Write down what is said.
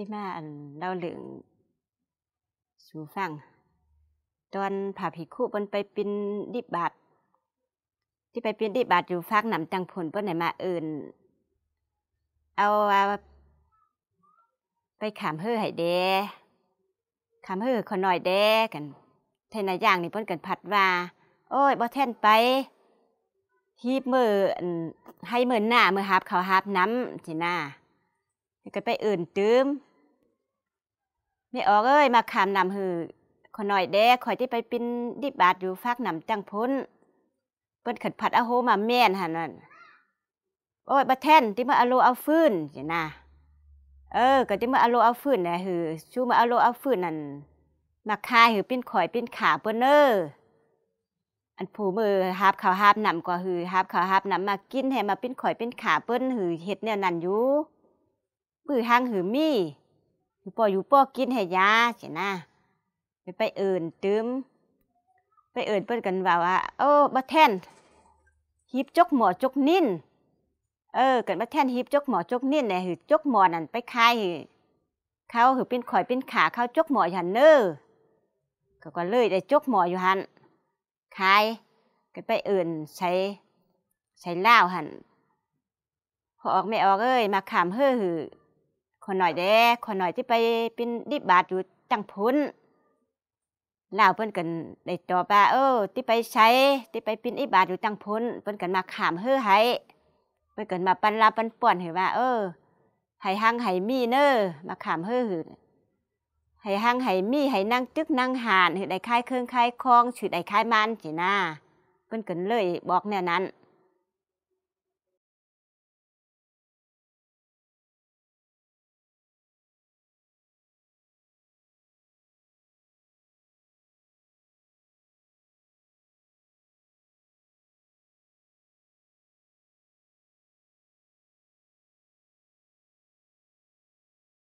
ีดแมาอันเล่าเรื่องสู่ฟังตอนผ่าผีคู่บนไปเป็นดิบบาทที่ไปเป็นดิบบาทอยู่ฟักนำจังผลบพนไหนมาเอ่นเอาไปขามเฮือให้เดขามเฮือขอหน่อยเดกันเทนายย่างนี่พ้นกันผัดว่าโอ้ยบ่แท่นไป ฮีบมือให้มือหน้ามือฮับเขาฮับน้ำจีน่าก็ไปอื่นตืมไม่ออกเอ้ยมาขามนำหือขอหน่อยแด้ขอยที่ไปปินดิบาดอยู่ฟักนำจังพ้นเปิ้นขัดผัดอาโฮมาแม่นหันนั่นโอ้ยบะแท่นที่มาอโลเอาฟื้นจ้ะนะเออ ก็ที่มาอโลเอาฟื้นนะหือชูมาอโลเอาฟื้นนั่นมาคายหือปิ้นข่อยปิ้นขาเปิ้นเนออันผูมือฮับขขาวฮับนำก็หือฮับขขาวฮับนำมากินให้มาปิ้นข่อยปิ้นขาเปิ้นหือเฮ็ดเนี่ยนั่นอยู่ปื้อหังหือมี่อยู่ป่ออยู่ป่อกินให้ยาเช่นะไปไปเอิ่นตืมไปเอิ่นเปิ้นกันว่าว่าเออบัแทนฮิบจกหมอจกนิ่นเออ กันบัแทนฮิบจกหมอจกนิ่นเนี่ยหือจกหมอ นั่นไปคายเขาหือเป็นข่อยเป็นขาเขาจกหมอหันเนอก็ก็เลยได้จกหมออยู่หันคายกันไปเอิ่นใช้ใช้เล่าหันพอออกไม่ออกเอ้ยมาขามเฮ้อหือขอหน่อยเด้ขอหน่อยที่ไปเป็นดิบบาทอยู่จังพุ้นล่าเพิ่นกันได้ตอไปเออ ที่ไปใช้ที่ไปเป็นอิบาทอยู่จังพุ้นเพิ่นกันมาขามเฮ้อให้เพิ่นกันมาปันลาปันป่วนเห้ว่า เออให้หังให้มีเนอ้อมาขามเฮ้อหือให้หังให้มีให้นั่งจึกนั่งหานให้ได้คายเครื่องคายคลองฉุดได้คายมันสินะเพิ่นกันเลย บอกแนวนั้น